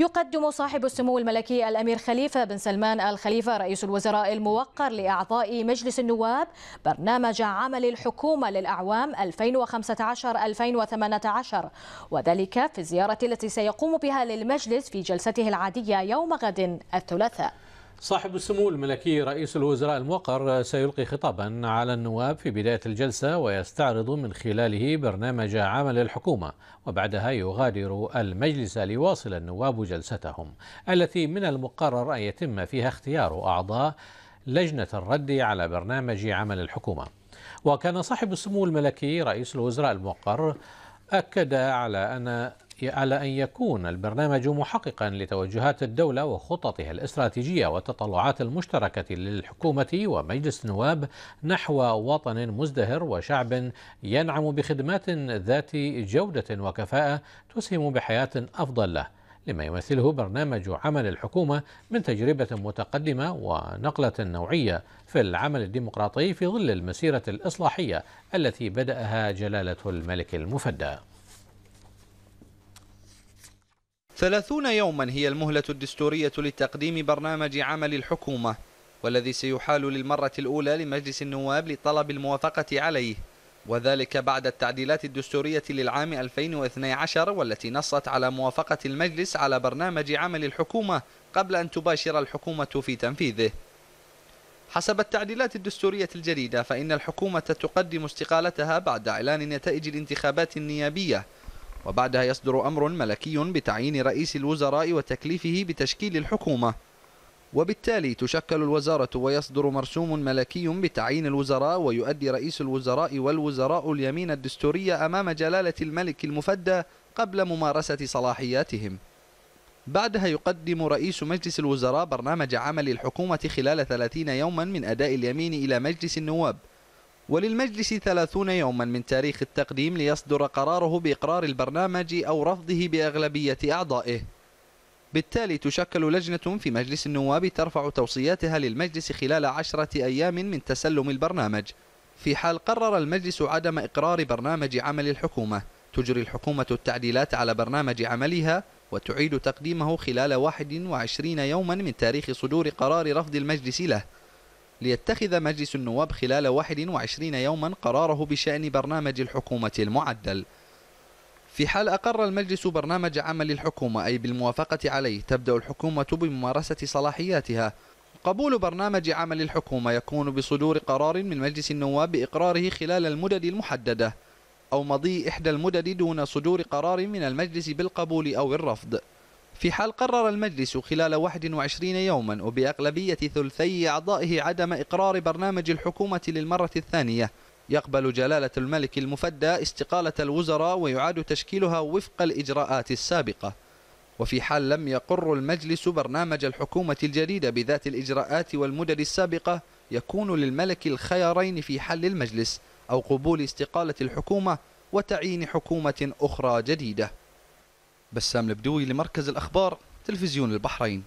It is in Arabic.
يقدم صاحب السمو الملكي الأمير خليفة بن سلمان آل خليفة رئيس الوزراء الموقر لأعضاء مجلس النواب برنامج عمل الحكومة للأعوام 2015-2018 وذلك في الزيارة التي سيقوم بها للمجلس في جلسته العادية يوم غد الثلاثاء صاحب السمو الملكي رئيس الوزراء الموقر سيلقي خطابا على النواب في بداية الجلسة ويستعرض من خلاله برنامج عمل الحكومة وبعدها يغادر المجلس ليواصل النواب جلستهم التي من المقرر أن يتم فيها اختيار أعضاء لجنة الرد على برنامج عمل الحكومة وكان صاحب السمو الملكي رئيس الوزراء الموقر أكد على أن على أن يكون البرنامج محققا لتوجهات الدولة وخططها الاستراتيجية والتطلعات المشتركة للحكومة ومجلس النواب نحو وطن مزدهر وشعب ينعم بخدمات ذات جودة وكفاءة تسهم بحياة أفضل له لما يمثله برنامج عمل الحكومة من تجربة متقدمة ونقلة نوعية في العمل الديمقراطي في ظل المسيرة الإصلاحية التي بدأها جلالة الملك المفدى ثلاثون يوما هي المهلة الدستورية لتقديم برنامج عمل الحكومة والذي سيحال للمرة الأولى لمجلس النواب لطلب الموافقة عليه وذلك بعد التعديلات الدستورية للعام 2012 والتي نصت على موافقة المجلس على برنامج عمل الحكومة قبل أن تباشر الحكومة في تنفيذه حسب التعديلات الدستورية الجديدة فإن الحكومة تقدم استقالتها بعد إعلان نتائج الانتخابات النيابية وبعدها يصدر أمر ملكي بتعيين رئيس الوزراء وتكليفه بتشكيل الحكومة وبالتالي تشكل الوزارة ويصدر مرسوم ملكي بتعيين الوزراء ويؤدي رئيس الوزراء والوزراء اليمين الدستورية أمام جلالة الملك المفدى قبل ممارسة صلاحياتهم بعدها يقدم رئيس مجلس الوزراء برنامج عمل الحكومة خلال 30 يوما من أداء اليمين إلى مجلس النواب وللمجلس 30 يوما من تاريخ التقديم ليصدر قراره بإقرار البرنامج أو رفضه بأغلبية أعضائه بالتالي تشكل لجنة في مجلس النواب ترفع توصياتها للمجلس خلال عشرة أيام من تسلم البرنامج في حال قرر المجلس عدم إقرار برنامج عمل الحكومة تجري الحكومة التعديلات على برنامج عملها وتعيد تقديمه خلال 21 يوما من تاريخ صدور قرار رفض المجلس له ليتخذ مجلس النواب خلال 21 يوما قراره بشأن برنامج الحكومة المعدل في حال أقر المجلس برنامج عمل الحكومة أي بالموافقة عليه تبدأ الحكومة بممارسة صلاحياتها قبول برنامج عمل الحكومة يكون بصدور قرار من مجلس النواب بإقراره خلال المدد المحددة أو مضي إحدى المدد دون صدور قرار من المجلس بالقبول أو الرفض في حال قرر المجلس خلال 21 يوما وبأغلبية ثلثي أعضائه عدم إقرار برنامج الحكومة للمرة الثانية يقبل جلالة الملك المفدى استقالة الوزراء ويعاد تشكيلها وفق الإجراءات السابقة وفي حال لم يقر المجلس برنامج الحكومة الجديدة بذات الإجراءات والمدد السابقة يكون للملك الخيارين في حل المجلس أو قبول استقالة الحكومة وتعيين حكومة أخرى جديدة بسام البدوي لمركز الأخبار تلفزيون البحرين